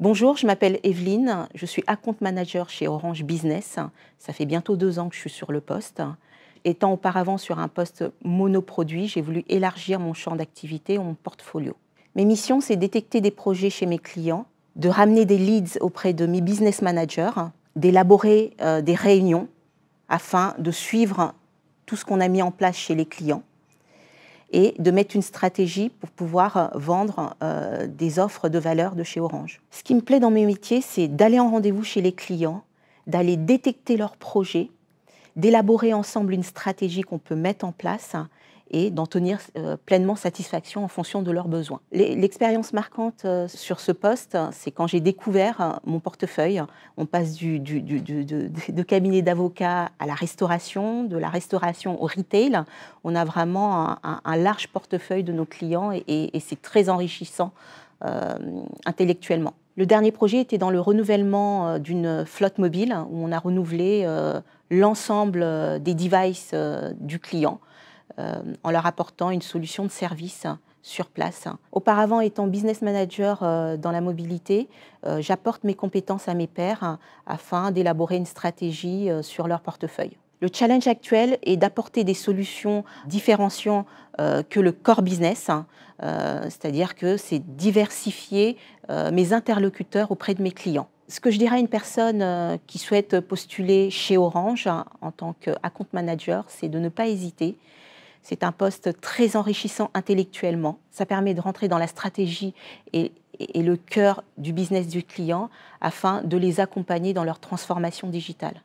Bonjour, je m'appelle Evelyne, je suis account manager chez Orange Business. Ça fait bientôt deux ans que je suis sur le poste. Étant auparavant sur un poste monoproduit, j'ai voulu élargir mon champ d'activité mon portfolio. Mes missions, c'est détecter des projets chez mes clients, de ramener des leads auprès de mes business managers, d'élaborer euh, des réunions afin de suivre tout ce qu'on a mis en place chez les clients et de mettre une stratégie pour pouvoir euh, vendre euh, des offres de valeur de chez Orange. Ce qui me plaît dans mes métiers, c'est d'aller en rendez-vous chez les clients, d'aller détecter leurs projets, d'élaborer ensemble une stratégie qu'on peut mettre en place et d'en tenir euh, pleinement satisfaction en fonction de leurs besoins. L'expérience marquante euh, sur ce poste, c'est quand j'ai découvert euh, mon portefeuille. On passe du, du, du, de, cabinet d'avocat à la restauration, de la restauration au retail. On a vraiment un, large portefeuille de nos clients et, c'est très enrichissant intellectuellement. Le dernier projet était dans le renouvellement d'une flotte mobile où on a renouvelé l'ensemble des devices du client. Euh, en leur apportant une solution de service sur place. Auparavant, étant business manager euh, dans la mobilité, euh, j'apporte mes compétences à mes pairs afin d'élaborer une stratégie sur leur portefeuille. Le challenge actuel est d'apporter des solutions différenciant que le core business, hein, c'est-à-dire que c'est diversifier mes interlocuteurs auprès de mes clients. Ce que je dirais à une personne qui souhaite postuler chez Orange hein, en tant qu'account manager, c'est de ne pas hésiter c'est un poste très enrichissant intellectuellement. Ça permet de rentrer dans la stratégie et, le cœur du business du client afin de les accompagner dans leur transformation digitale.